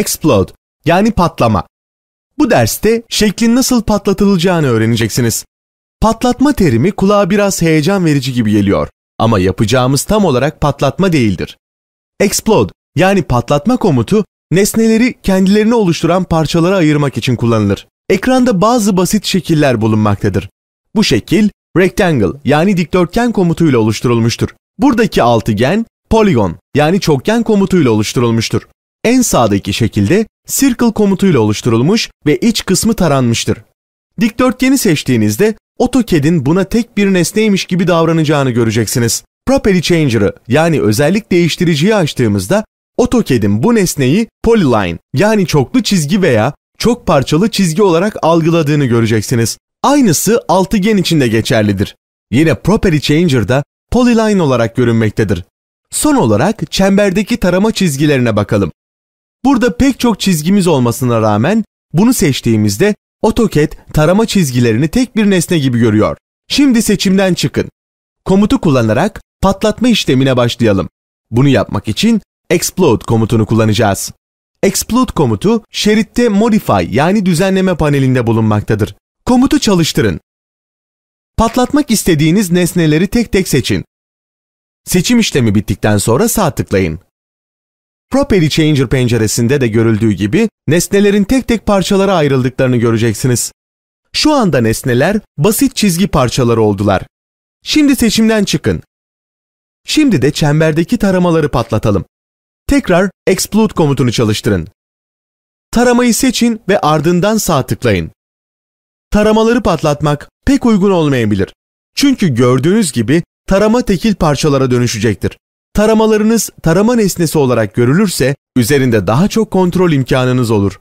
explode yani patlama. Bu derste şeklin nasıl patlatılacağını öğreneceksiniz. Patlatma terimi kulağa biraz heyecan verici gibi geliyor ama yapacağımız tam olarak patlatma değildir. Explode yani patlatma komutu nesneleri kendilerini oluşturan parçalara ayırmak için kullanılır. Ekranda bazı basit şekiller bulunmaktadır. Bu şekil rectangle yani dikdörtgen komutuyla oluşturulmuştur. Buradaki altıgen polygon, yani çokgen komutuyla oluşturulmuştur en sağdaki şekilde circle komutuyla oluşturulmuş ve iç kısmı taranmıştır. Dikdörtgeni seçtiğinizde AutoCAD'in buna tek bir nesneymiş gibi davranacağını göreceksiniz. Property Changer'ı yani özellik değiştiriciyi açtığımızda AutoCAD'in bu nesneyi polyline yani çoklu çizgi veya çok parçalı çizgi olarak algıladığını göreceksiniz. Aynısı altıgen için de geçerlidir. Yine Property Changer'da polyline olarak görünmektedir. Son olarak çemberdeki tarama çizgilerine bakalım. Burada pek çok çizgimiz olmasına rağmen bunu seçtiğimizde AutoCAD tarama çizgilerini tek bir nesne gibi görüyor. Şimdi seçimden çıkın. Komutu kullanarak patlatma işlemine başlayalım. Bunu yapmak için explode komutunu kullanacağız. Explode komutu şeritte modify yani düzenleme panelinde bulunmaktadır. Komutu çalıştırın. Patlatmak istediğiniz nesneleri tek tek seçin. Seçim işlemi bittikten sonra sağ tıklayın. Property Changer penceresinde de görüldüğü gibi nesnelerin tek tek parçalara ayrıldıklarını göreceksiniz. Şu anda nesneler basit çizgi parçaları oldular. Şimdi seçimden çıkın. Şimdi de çemberdeki taramaları patlatalım. Tekrar Explode komutunu çalıştırın. Taramayı seçin ve ardından sağ tıklayın. Taramaları patlatmak pek uygun olmayabilir. Çünkü gördüğünüz gibi tarama tekil parçalara dönüşecektir. Taramalarınız tarama nesnesi olarak görülürse üzerinde daha çok kontrol imkanınız olur.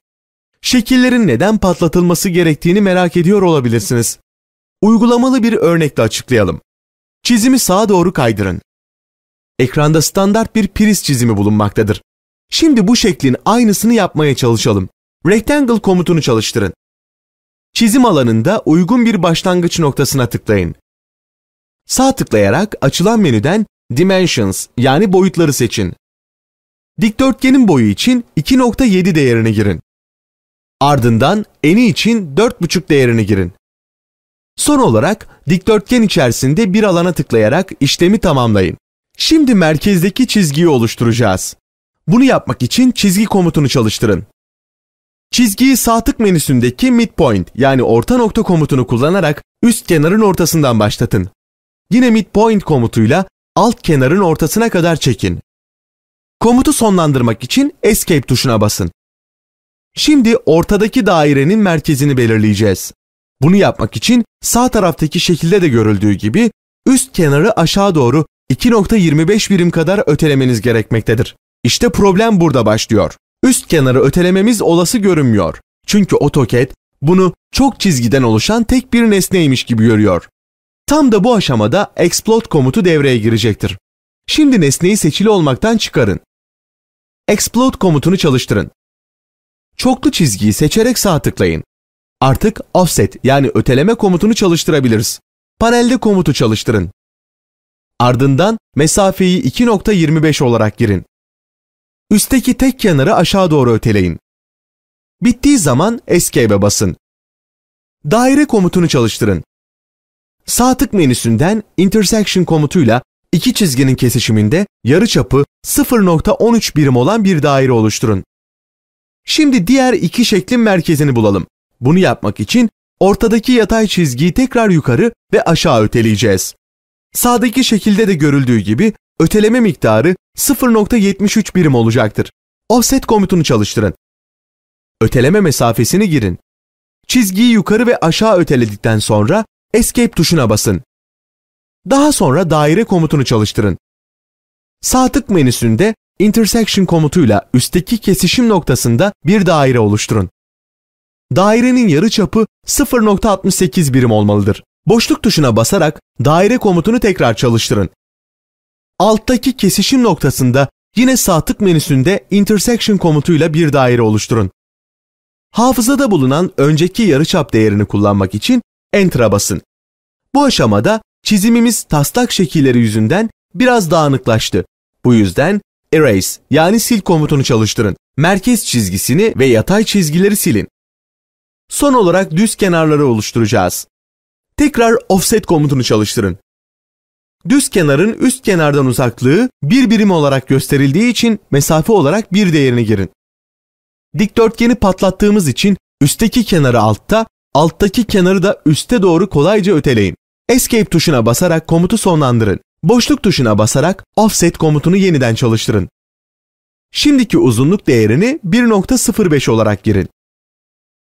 Şekillerin neden patlatılması gerektiğini merak ediyor olabilirsiniz. Uygulamalı bir örnekle açıklayalım. Çizimi sağa doğru kaydırın. Ekranda standart bir priz çizimi bulunmaktadır. Şimdi bu şeklin aynısını yapmaya çalışalım. Rectangle komutunu çalıştırın. Çizim alanında uygun bir başlangıç noktasına tıklayın. Sağ tıklayarak açılan menüden Dimensions yani boyutları seçin. Dikdörtgenin boyu için 2.7 değerini girin. Ardından eni için 4.5 değerini girin. Son olarak dikdörtgen içerisinde bir alana tıklayarak işlemi tamamlayın. Şimdi merkezdeki çizgiyi oluşturacağız. Bunu yapmak için çizgi komutunu çalıştırın. Çizgiyi sağ tık menüsündeki midpoint yani orta nokta komutunu kullanarak üst kenarın ortasından başlatın. Yine midpoint komutuyla alt kenarın ortasına kadar çekin. Komutu sonlandırmak için Escape tuşuna basın. Şimdi ortadaki dairenin merkezini belirleyeceğiz. Bunu yapmak için sağ taraftaki şekilde de görüldüğü gibi üst kenarı aşağı doğru 2.25 birim kadar ötelemeniz gerekmektedir. İşte problem burada başlıyor. Üst kenarı ötelememiz olası görünmüyor. Çünkü AutoCAD bunu çok çizgiden oluşan tek bir nesneymiş gibi görüyor. Tam da bu aşamada explode komutu devreye girecektir. Şimdi nesneyi seçili olmaktan çıkarın. Explode komutunu çalıştırın. Çoklu çizgiyi seçerek sağ tıklayın. Artık offset yani öteleme komutunu çalıştırabiliriz. Panelde komutu çalıştırın. Ardından mesafeyi 2.25 olarak girin. Üstteki tek kenarı aşağı doğru öteleyin. Bittiği zaman Escape'e basın. Daire komutunu çalıştırın. Sağ tık menüsünden intersection komutuyla iki çizginin kesişiminde yarıçapı 0.13 birim olan bir daire oluşturun. Şimdi diğer iki şeklin merkezini bulalım. Bunu yapmak için ortadaki yatay çizgiyi tekrar yukarı ve aşağı öteleyeceğiz. Sağdaki şekilde de görüldüğü gibi öteleme miktarı 0.73 birim olacaktır. Offset komutunu çalıştırın. Öteleme mesafesini girin. Çizgiyi yukarı ve aşağı öteledikten sonra Escape tuşuna basın. Daha sonra daire komutunu çalıştırın. Sağ tık menüsünde intersection komutuyla üstteki kesişim noktasında bir daire oluşturun. Dairenin yarıçapı 0.68 birim olmalıdır. Boşluk tuşuna basarak daire komutunu tekrar çalıştırın. Alttaki kesişim noktasında yine sağ tık menüsünde intersection komutuyla bir daire oluşturun. Hafızada bulunan önceki yarıçap değerini kullanmak için Enter'a basın. Bu aşamada çizimimiz taslak şekilleri yüzünden biraz dağınıklaştı. Bu yüzden Erase yani sil komutunu çalıştırın. Merkez çizgisini ve yatay çizgileri silin. Son olarak düz kenarları oluşturacağız. Tekrar offset komutunu çalıştırın. Düz kenarın üst kenardan uzaklığı bir birim olarak gösterildiği için mesafe olarak bir değerini girin. Dikdörtgeni patlattığımız için üstteki kenarı altta, alttaki kenarı da üste doğru kolayca öteleyin. Escape tuşuna basarak komutu sonlandırın. Boşluk tuşuna basarak offset komutunu yeniden çalıştırın. Şimdiki uzunluk değerini 1.05 olarak girin.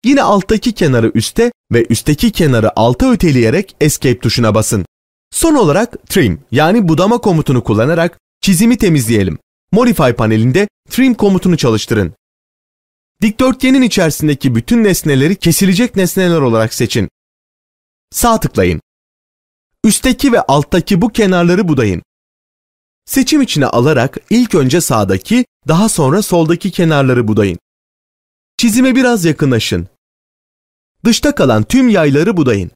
Yine alttaki kenarı üste ve üstteki kenarı alta öteleyerek escape tuşuna basın. Son olarak trim yani budama komutunu kullanarak çizimi temizleyelim. Modify panelinde trim komutunu çalıştırın. Dikdörtgenin içerisindeki bütün nesneleri kesilecek nesneler olarak seçin. Sağ tıklayın. Üstteki ve alttaki bu kenarları budayın. Seçim içine alarak ilk önce sağdaki, daha sonra soldaki kenarları budayın. Çizime biraz yakınlaşın. Dışta kalan tüm yayları budayın.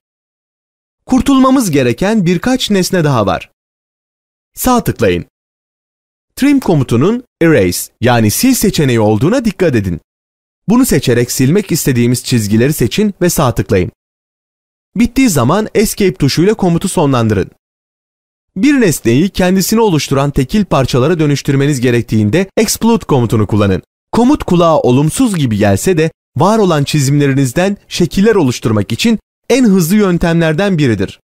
Kurtulmamız gereken birkaç nesne daha var. Sağ tıklayın. Trim komutunun Erase yani sil seçeneği olduğuna dikkat edin. Bunu seçerek silmek istediğimiz çizgileri seçin ve sağ tıklayın. Bittiği zaman Escape tuşuyla komutu sonlandırın. Bir nesneyi kendisini oluşturan tekil parçalara dönüştürmeniz gerektiğinde Explode komutunu kullanın. Komut kulağa olumsuz gibi gelse de var olan çizimlerinizden şekiller oluşturmak için en hızlı yöntemlerden biridir.